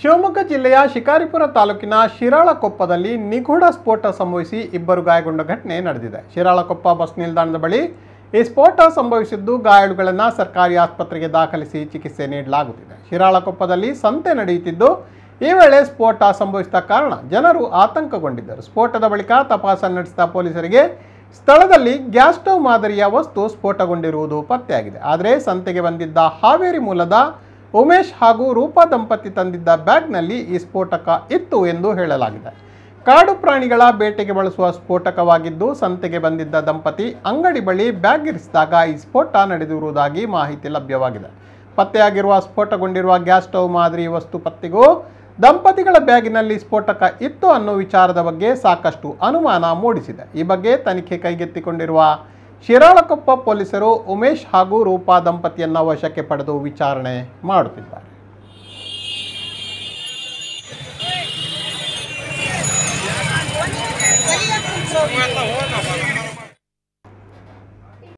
ಶಿವಮೊಗ್ಗ ಜಿಲ್ಲೆಯ ಶಿಕಾರಿಪುರ ತಾಲೂಕಿನ ಶಿರಾಳಕೊಪ್ಪದಲ್ಲಿ ನಿಗೂಢ ಸ್ಫೋಟ ಸಂಭವಿಸಿ ಇಬ್ಬರು ಗಾಯಗೊಂಡ ಘಟನೆ ನಡೆದಿದೆ ಶಿರಾಳಕೊಪ್ಪ ಬಸ್ ನಿಲ್ದಾಣದ ಬಳಿ ಈ ಸ್ಫೋಟ ಸಂಭವಿಸಿದ್ದು ಗಾಯಾಳುಗಳನ್ನು ಸರ್ಕಾರಿ ಆಸ್ಪತ್ರೆಗೆ ದಾಖಲಿಸಿ ಚಿಕಿತ್ಸೆ ನೀಡಲಾಗುತ್ತಿದೆ ಶಿರಾಳಕೊಪ್ಪದಲ್ಲಿ ಸಂತೆ ನಡೆಯುತ್ತಿದ್ದು ಈ ವೇಳೆ ಸ್ಫೋಟ ಸಂಭವಿಸಿದ ಕಾರಣ ಜನರು ಆತಂಕಗೊಂಡಿದ್ದರು ಸ್ಫೋಟದ ಬಳಿಕ ತಪಾಸಣೆ ನಡೆಸಿದ ಪೊಲೀಸರಿಗೆ ಸ್ಥಳದಲ್ಲಿ ಗ್ಯಾಸ್ ಸ್ಟವ್ ಮಾದರಿಯ ವಸ್ತು ಸ್ಫೋಟಗೊಂಡಿರುವುದು ಪತ್ತೆಯಾಗಿದೆ ಆದರೆ ಸಂತೆಗೆ ಬಂದಿದ್ದ ಹಾವೇರಿ ಮೂಲದ ಉಮೇಶ್ ಹಾಗೂ ರೂಪಾ ದಂಪತಿ ತಂದಿದ್ದ ಬ್ಯಾಗ್ನಲ್ಲಿ ಈ ಸ್ಫೋಟಕ ಇತ್ತು ಎಂದು ಹೇಳಲಾಗಿದೆ ಕಾಡು ಪ್ರಾಣಿಗಳ ಬೇಟೆಗೆ ಬಳಸುವ ಸ್ಫೋಟಕವಾಗಿದ್ದು ಸಂತೆಗೆ ಬಂದಿದ್ದ ದಂಪತಿ ಅಂಗಡಿ ಬಳಿ ಬ್ಯಾಗ್ ಇರಿಸಿದಾಗ ಈ ಸ್ಫೋಟ ನಡೆದಿರುವುದಾಗಿ ಮಾಹಿತಿ ಲಭ್ಯವಾಗಿದೆ ಪತ್ತೆಯಾಗಿರುವ ಸ್ಫೋಟಗೊಂಡಿರುವ ಗ್ಯಾಸ್ ಸ್ಟೌವ್ ಮಾದರಿ ವಸ್ತು ಪತ್ತೆಗೂ ದಂಪತಿಗಳ ಬ್ಯಾಗಿನಲ್ಲಿ ಸ್ಫೋಟಕ ಇತ್ತು ಅನ್ನೋ ವಿಚಾರದ ಬಗ್ಗೆ ಸಾಕಷ್ಟು ಅನುಮಾನ ಮೂಡಿಸಿದೆ ಈ ಬಗ್ಗೆ ತನಿಖೆ ಕೈಗೆತ್ತಿಕೊಂಡಿರುವ ಶಿರಾಳಕೊಪ್ಪ ಪೊಲೀಸರು ಉಮೇಶ್ ಹಾಗೂ ರೂಪಾ ದಂಪತಿಯನ್ನು ವಶಕ್ಕೆ ಪಡೆದು ವಿಚಾರಣೆ ಮಾಡುತ್ತಿದ್ದಾರೆ